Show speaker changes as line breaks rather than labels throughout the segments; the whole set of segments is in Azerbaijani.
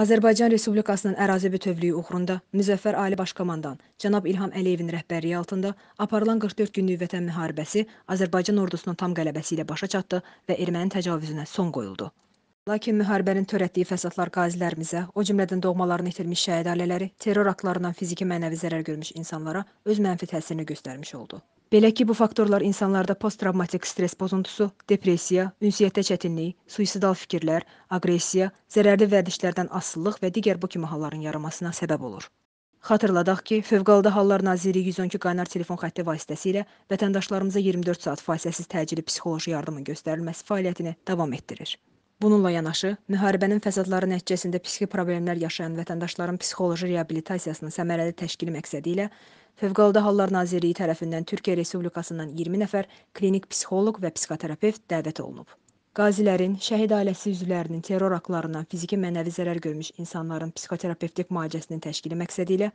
Azərbaycan Respublikasının ərazi bütövlüyü uğrunda Müzəffər Ali Baş Komandan cənab İlham Əliyevin rəhbərliyi altında aparılan 44 günlük Vətən müharibəsi Azərbaycan ordusunun tam qələbəsi ilə başa çatdı və erməni təcavüzünə son qoyuldu. Lakin müharibənin törətdiyi fəsadlar qazilərimizə, o cümlədən doğmalarını itirmiş şəhid ailələri, terror aktlarından fiziki mənəvi zərər görmüş insanlara öz mənfi təsirini göstərmiş oldu. Belə ki, bu faktorlar insanlarda posttravmatik stres pozuntusu, depressiya, ünsiyyətdə çətinlik, suisidal fikirlər, aqressiya, zərərli vərdişlərdən asılılıq və digər bu kimi halların yaranmasına səbəb olur. Xatırladaq ki, Fövqəladə Hallar Nazirliyi 112 qaynar telefon xətti vasitəsilə vətəndaşlarımıza 24 saat fasiləsiz təcili psixoloji yardımın göstərilməsi fəaliyyətini davam etdirir. Bununla yanaşı, müharibənin fəsadları nəticəsində psixi problemlər yaşayan vətəndaşların psixoloji reabilitasiyasının səmərəli təşkili məqsədilə Fövqəladə Hallar Nazirliyi tərəfindən Türkiyə Respublikasından 20 nəfər klinik psixoloq və psixoterapevt dəvət olunub. Qazilərin, şəhid ailəsi üzvlərinin terror aktlarından fiziki mənəvi zərər görmüş insanların psixoterapevtik müalicəsinin təşkili məqsədi ilə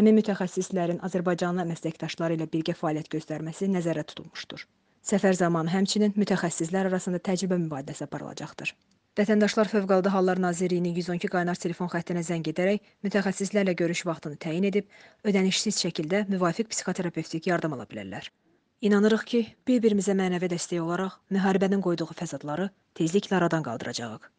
həmin mütəxəssislərin Azərbaycanlı əməkdaşları ilə birgə fəaliyyət göstərməsi nəzərdə tutulmuşdur. Səfər zamanı həmçinin mütəxəssislər arasında təcrübə mübadiləsi aparılacaqdır. Vətəndaşlar Fövqəladə Hallar Nazirliyinin 112 qaynar telefon xəttinə zəng edərək mütəxəssislərlə görüş vaxtını təyin edib, ödənişsiz şəkildə müvafiq psixoterapevtik yardım ala bilərlər. İnanırıq ki, bir-birimizə mənəvi dəstək olaraq müharibənin qoyduğu fəsadları tezliklə aradan qaldıracağıq.